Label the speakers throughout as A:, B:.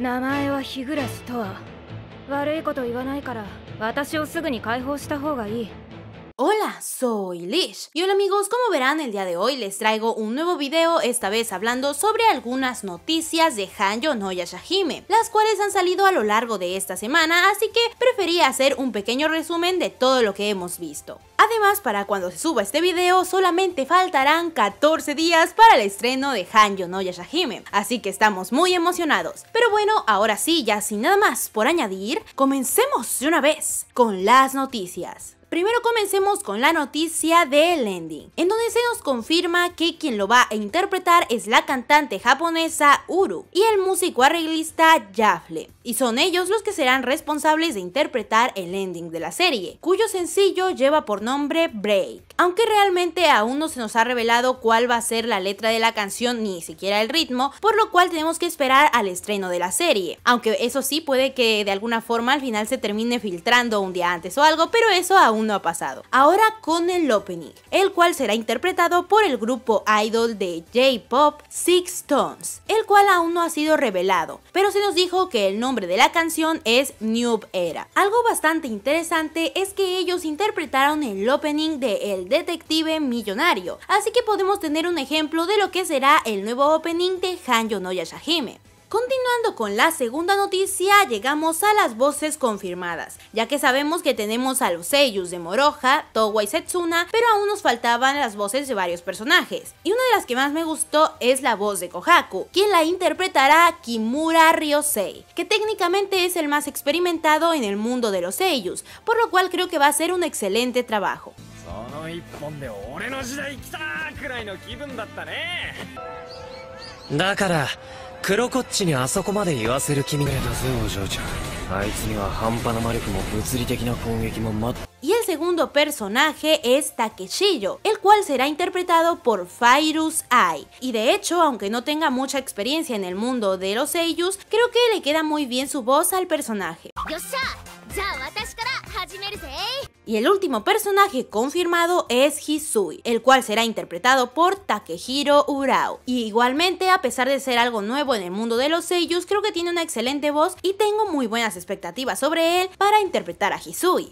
A: 名前は日暮とは悪いこと言わないから私をすぐに解放した方がいい Hola, soy Lish. Y hola amigos, como verán el día de hoy les traigo un nuevo video, esta vez hablando sobre algunas noticias de Hanjo no Yashahime, las cuales han salido a lo largo de esta semana, así que preferí hacer un pequeño resumen de todo lo que hemos visto. Además, para cuando se suba este video, solamente faltarán 14 días para el estreno de Hanjo no Yashahime, así que estamos muy emocionados. Pero bueno, ahora sí, ya sin nada más por añadir, comencemos de una vez con las noticias. Primero comencemos con la noticia del ending, en donde se nos confirma que quien lo va a interpretar es la cantante japonesa Uru y el músico arreglista Jafle, y son ellos los que serán responsables de interpretar el ending de la serie, cuyo sencillo lleva por nombre Break. Aunque realmente aún no se nos ha revelado cuál va a ser la letra de la canción ni siquiera el ritmo, por lo cual tenemos que esperar al estreno de la serie, aunque eso sí puede que de alguna forma al final se termine filtrando un día antes o algo, pero eso aún no ha pasado. Ahora con el opening, el cual será interpretado por el grupo idol de J-Pop Six Tones, el cual aún no ha sido revelado, pero se nos dijo que el nombre de la canción es New Era. Algo bastante interesante es que ellos interpretaron el opening de El Detective Millonario, así que podemos tener un ejemplo de lo que será el nuevo opening de Hanjo no Yashahime. Continuando con la segunda noticia, llegamos a las voces confirmadas, ya que sabemos que tenemos a los seiyus de Moroja, Towa y Setsuna, pero aún nos faltaban las voces de varios personajes. Y una de las que más me gustó es la voz de Kohaku, quien la interpretará Kimura Ryosei, que técnicamente es el más experimentado en el mundo de los seiyus, por lo cual creo que va a ser un excelente trabajo y el segundo personaje es Takeshiro, el cual será interpretado por Fairus Ai. Y de hecho, aunque no tenga mucha experiencia en el mundo de los Seiyus, creo que le queda muy bien su voz al personaje. ¿eh? Y el último personaje confirmado es Hisui, el cual será interpretado por Takehiro Urao. Y igualmente, a pesar de ser algo nuevo en el mundo de los seiyus, creo que tiene una excelente voz y tengo muy buenas expectativas sobre él para interpretar a Hisui.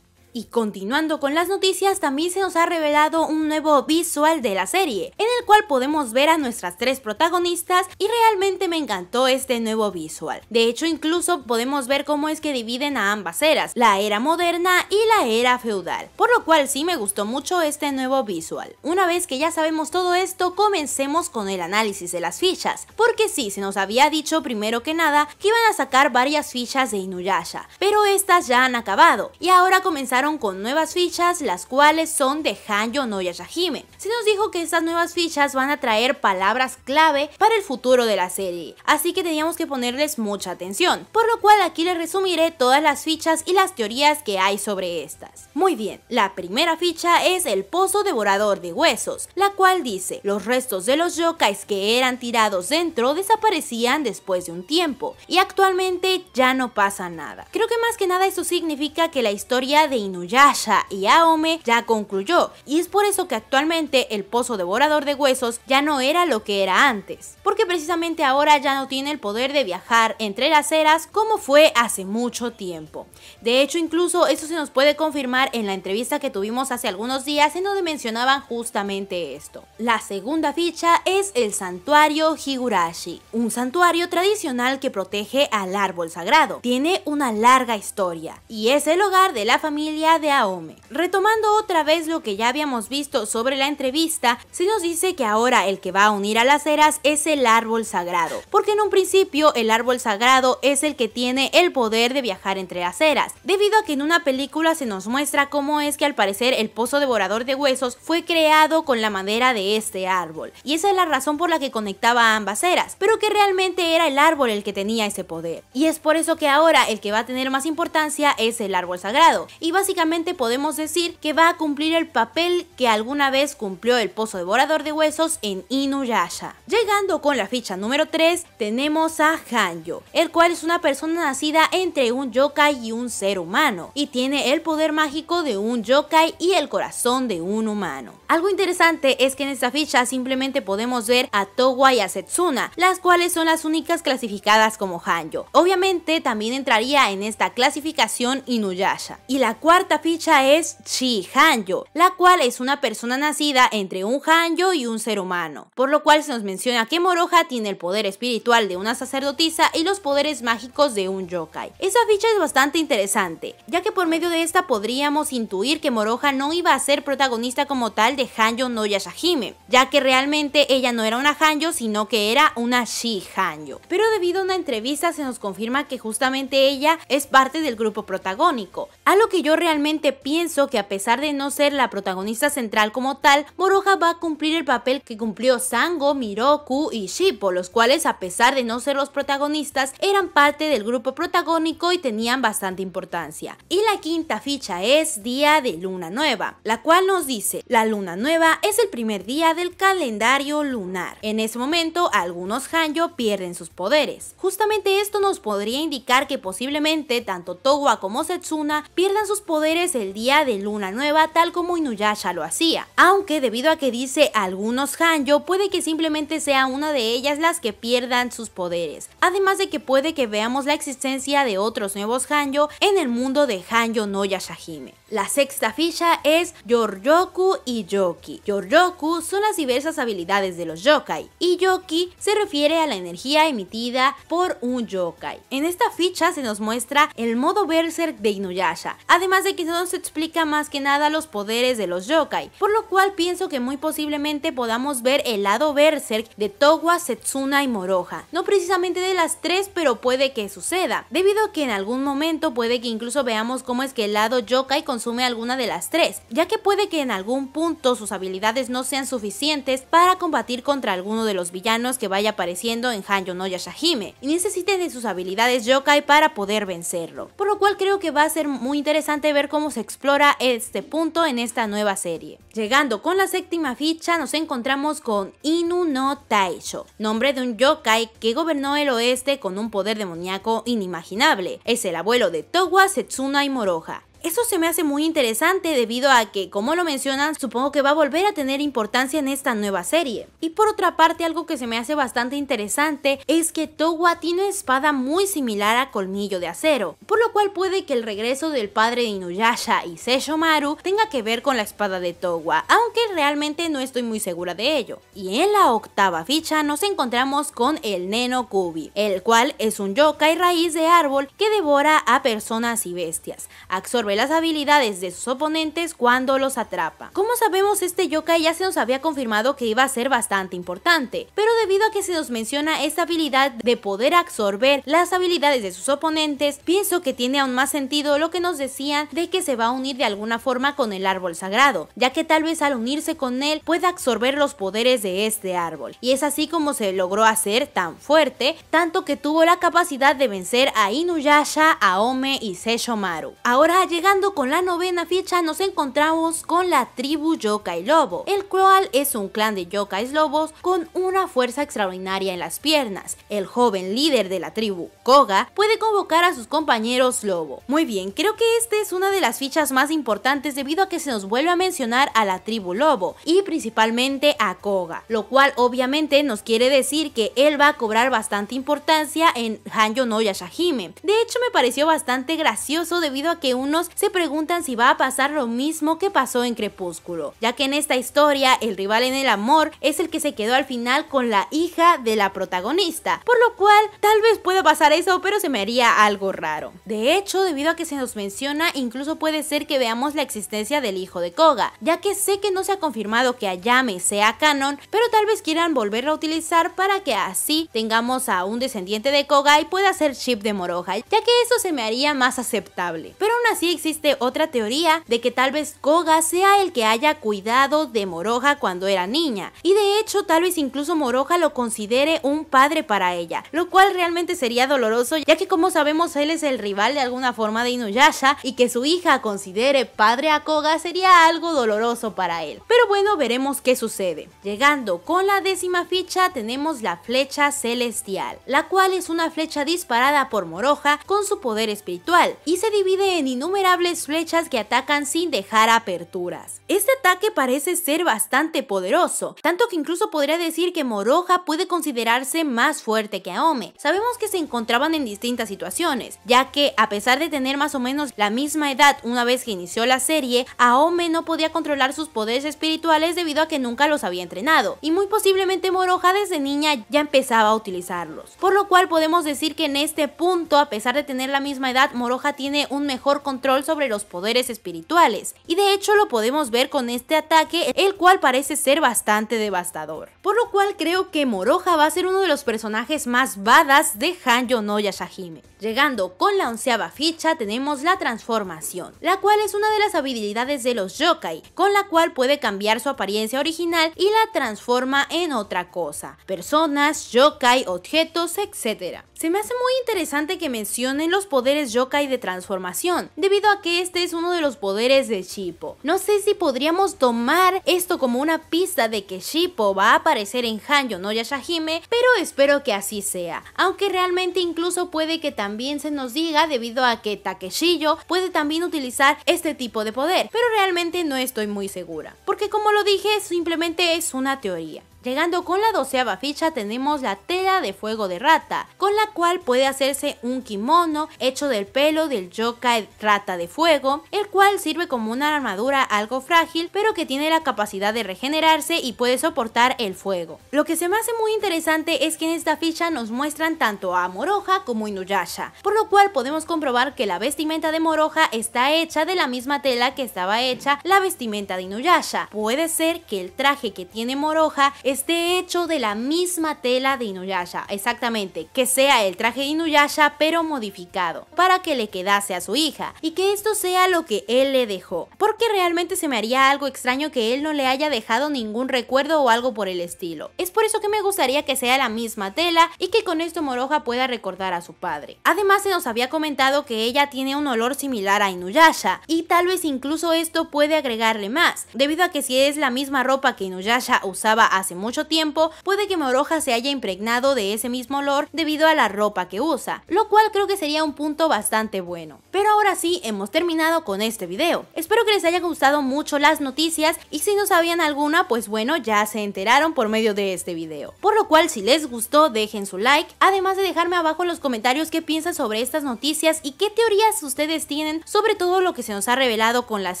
A: Y continuando con las noticias, también se nos ha revelado un nuevo visual de la serie, en el cual podemos ver a nuestras tres protagonistas y realmente me encantó este nuevo visual. De hecho, incluso podemos ver cómo es que dividen a ambas eras, la era moderna y la era feudal, por lo cual sí me gustó mucho este nuevo visual. Una vez que ya sabemos todo esto, comencemos con el análisis de las fichas, porque sí, se nos había dicho primero que nada que iban a sacar varias fichas de Inuyasha, pero estas ya han acabado y ahora comenzaron con nuevas fichas, las cuales son de Hanjo no Yashahime. Se nos dijo que estas nuevas fichas van a traer palabras clave para el futuro de la serie, así que teníamos que ponerles mucha atención, por lo cual aquí les resumiré todas las fichas y las teorías que hay sobre estas. Muy bien, la primera ficha es el Pozo Devorador de Huesos, la cual dice, los restos de los yokais que eran tirados dentro desaparecían después de un tiempo, y actualmente ya no pasa nada. Creo que más que nada eso significa que la historia de Nuyasha y Aome ya concluyó y es por eso que actualmente el pozo devorador de huesos ya no era lo que era antes, porque precisamente ahora ya no tiene el poder de viajar entre las eras como fue hace mucho tiempo. De hecho, incluso eso se nos puede confirmar en la entrevista que tuvimos hace algunos días en donde mencionaban justamente esto. La segunda ficha es el santuario Higurashi, un santuario tradicional que protege al árbol sagrado. Tiene una larga historia y es el hogar de la familia de Aome. Retomando otra vez lo que ya habíamos visto sobre la entrevista, se nos dice que ahora el que va a unir a las eras es el árbol sagrado, porque en un principio el árbol sagrado es el que tiene el poder de viajar entre las eras, debido a que en una película se nos muestra cómo es que al parecer el pozo devorador de huesos fue creado con la madera de este árbol, y esa es la razón por la que conectaba ambas eras, pero que realmente era el árbol el que tenía ese poder. Y es por eso que ahora el que va a tener más importancia es el árbol sagrado, y básicamente podemos decir que va a cumplir el papel que alguna vez cumplió el pozo devorador de huesos en Inuyasha. Llegando con la ficha número 3, tenemos a Hanjo, el cual es una persona nacida entre un yokai y un ser humano, y tiene el poder mágico de un yokai y el corazón de un humano. Algo interesante es que en esta ficha simplemente podemos ver a Towa y a Setsuna, las cuales son las únicas clasificadas como Hanjo. Obviamente también entraría en esta clasificación Inuyasha. Y la cuarta ficha es Chi Hanyo, la cual es una persona nacida entre un Hanjo y un ser humano, por lo cual se nos menciona que Moroja tiene el poder espiritual de una sacerdotisa y los poderes mágicos de un yokai. Esa ficha es bastante interesante, ya que por medio de esta podríamos intuir que Moroja no iba a ser protagonista como tal de Hanjo no Yashahime, ya que realmente ella no era una Hanjo, sino que era una Shi Hanyo. Pero debido a una entrevista se nos confirma que justamente ella es parte del grupo protagónico, a lo que yo realmente pienso que a pesar de no ser la protagonista central como tal, Moroja va a cumplir el papel que cumplió Sango, Miroku y Shippo, los cuales a pesar de no ser los protagonistas, eran parte del grupo protagónico y tenían bastante importancia. Y la quinta ficha es Día de Luna Nueva, la cual nos dice, la Luna Nueva es el primer día del calendario lunar. En ese momento, algunos Hanyo pierden sus poderes. Justamente esto nos podría indicar que posiblemente tanto Togua como Setsuna pierdan sus poderes poderes el día de luna nueva, tal como Inuyasha lo hacía. Aunque debido a que dice algunos Hanjo, puede que simplemente sea una de ellas las que pierdan sus poderes. Además de que puede que veamos la existencia de otros nuevos Hanjo en el mundo de Hanjo no Yashahime. La sexta ficha es Yoryoku y Yoki. Yor-Yoku son las diversas habilidades de los yokai y Yoki se refiere a la energía emitida por un yokai. En esta ficha se nos muestra el modo berserk de Inuyasha, además de que no se nos explica más que nada los poderes de los yokai, por lo cual pienso que muy posiblemente podamos ver el lado berserk de Towa, Setsuna y Moroha. No precisamente de las tres, pero puede que suceda, debido a que en algún momento puede que incluso veamos cómo es que el lado yokai con sume alguna de las tres, ya que puede que en algún punto sus habilidades no sean suficientes para combatir contra alguno de los villanos que vaya apareciendo en Hanjo no Yashahime, y necesiten de sus habilidades yokai para poder vencerlo. Por lo cual creo que va a ser muy interesante ver cómo se explora este punto en esta nueva serie. Llegando con la séptima ficha nos encontramos con Inu no Taisho, nombre de un yokai que gobernó el oeste con un poder demoníaco inimaginable. Es el abuelo de Towa, Setsuna y Moroha. Eso se me hace muy interesante debido a que, como lo mencionan, supongo que va a volver a tener importancia en esta nueva serie. Y por otra parte, algo que se me hace bastante interesante es que Towa tiene una espada muy similar a Colmillo de Acero, por lo cual puede que el regreso del padre de Inuyasha y Seishomaru tenga que ver con la espada de Towa, aunque realmente no estoy muy segura de ello. Y en la octava ficha nos encontramos con el Neno Kubi, el cual es un yokai raíz de árbol que devora a personas y bestias, absorbe las habilidades de sus oponentes cuando los atrapa. Como sabemos, este yokai ya se nos había confirmado que iba a ser bastante importante, pero debido a que se nos menciona esta habilidad de poder absorber las habilidades de sus oponentes, pienso que tiene aún más sentido lo que nos decían de que se va a unir de alguna forma con el árbol sagrado, ya que tal vez al unirse con él pueda absorber los poderes de este árbol. Y es así como se logró hacer tan fuerte, tanto que tuvo la capacidad de vencer a Inuyasha, Aome y Seishomaru. Ahora Llegando con la novena ficha nos encontramos con la tribu Yokai Lobo. El cual es un clan de yokais lobos con una fuerza extraordinaria en las piernas. El joven líder de la tribu, Koga, puede convocar a sus compañeros lobo. Muy bien, creo que esta es una de las fichas más importantes debido a que se nos vuelve a mencionar a la tribu lobo y principalmente a Koga, lo cual obviamente nos quiere decir que él va a cobrar bastante importancia en Hanjo no Yashahime. De hecho me pareció bastante gracioso debido a que unos se preguntan si va a pasar lo mismo que pasó en Crepúsculo, ya que en esta historia el rival en el amor es el que se quedó al final con la hija de la protagonista, por lo cual tal vez pueda pasar eso, pero se me haría algo raro. De hecho, debido a que se nos menciona, incluso puede ser que veamos la existencia del hijo de Koga, ya que sé que no se ha confirmado que Ayame sea canon, pero tal vez quieran volverlo a utilizar para que así tengamos a un descendiente de Koga y pueda ser chip de Moroja, ya que eso se me haría más aceptable. Pero aún así existe otra teoría de que tal vez Koga sea el que haya cuidado de Moroja cuando era niña, y de hecho tal vez incluso Moroja lo considere un padre para ella, lo cual realmente sería doloroso ya que como sabemos él es el rival de alguna forma de Inuyasha y que su hija considere padre a Koga sería algo doloroso para él. Pero bueno, veremos qué sucede. Llegando con la décima ficha tenemos la flecha celestial, la cual es una flecha disparada por Moroja con su poder espiritual y se divide en innumerables flechas que atacan sin dejar aperturas. Este ataque parece ser bastante poderoso, tanto que incluso podría decir que Moroja puede considerarse más fuerte que Aome. Sabemos que se encontraban en distintas situaciones, ya que a pesar de tener más o menos la misma edad una vez que inició la serie, Aome no podía controlar sus poderes espirituales debido a que nunca los había entrenado, y muy posiblemente Moroja desde niña ya empezaba a utilizarlos. Por lo cual podemos decir que en este punto, a pesar de tener la misma edad, Moroja tiene un mejor control sobre los poderes espirituales, y de hecho lo podemos ver con este ataque, el cual parece ser bastante devastador. Por lo cual creo que Moroja va a ser uno de los personajes más badass de Hanjo no Yashahime. Llegando con la onceava ficha tenemos la transformación, la cual es una de las habilidades de los yokai, con la cual puede cambiar su apariencia original y la transforma en otra cosa, personas, yokai, objetos, etc. Se me hace muy interesante que mencionen los poderes yokai de transformación, debido debido a que este es uno de los poderes de Shippo. No sé si podríamos tomar esto como una pista de que Shippo va a aparecer en Hanjo no Yashahime, pero espero que así sea. Aunque realmente incluso puede que también se nos diga debido a que Takeshiyo puede también utilizar este tipo de poder, pero realmente no estoy muy segura. Porque como lo dije, simplemente es una teoría. Llegando con la doceava ficha tenemos la tela de fuego de rata, con la cual puede hacerse un kimono hecho del pelo del yokai rata de fuego, el cual sirve como una armadura algo frágil, pero que tiene la capacidad de regenerarse y puede soportar el fuego. Lo que se me hace muy interesante es que en esta ficha nos muestran tanto a Moroja como Inuyasha, por lo cual podemos comprobar que la vestimenta de Moroja está hecha de la misma tela que estaba hecha la vestimenta de Inuyasha. Puede ser que el traje que tiene Moroja esté hecho de la misma tela de Inuyasha, exactamente, que sea el traje de Inuyasha pero modificado, para que le quedase a su hija y que esto sea lo que él le dejó, porque realmente se me haría algo extraño que él no le haya dejado ningún recuerdo o algo por el estilo. Es por eso que me gustaría que sea la misma tela y que con esto moroja pueda recordar a su padre. Además se nos había comentado que ella tiene un olor similar a Inuyasha y tal vez incluso esto puede agregarle más, debido a que si es la misma ropa que Inuyasha usaba hace mucho tiempo, puede que Moroja se haya impregnado de ese mismo olor debido a la ropa que usa, lo cual creo que sería un punto bastante bueno. Pero ahora sí, hemos terminado con este video. Espero que les haya gustado mucho las noticias y si no sabían alguna, pues bueno, ya se enteraron por medio de este video. Por lo cual, si les gustó, dejen su like, además de dejarme abajo en los comentarios qué piensan sobre estas noticias y qué teorías ustedes tienen sobre todo lo que se nos ha revelado con las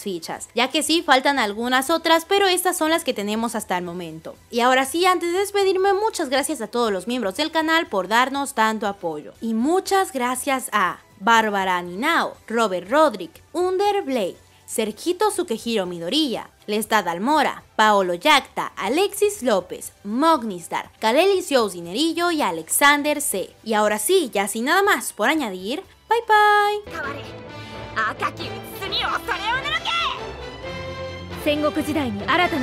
A: fichas, ya que sí faltan algunas otras, pero estas son las que tenemos hasta el momento. Y ahora Ahora sí, antes de despedirme, muchas gracias a todos los miembros del canal por darnos tanto apoyo. Y muchas gracias a Bárbara Ninao, Robert Rodrick, Under Blade, Sergito Sukejiro Midorilla, Lestad Almora, Paolo Yacta, Alexis López, Mognistar, Kalelis Dinerillo y Alexander C. Y ahora sí, ya sin nada más por añadir, bye bye.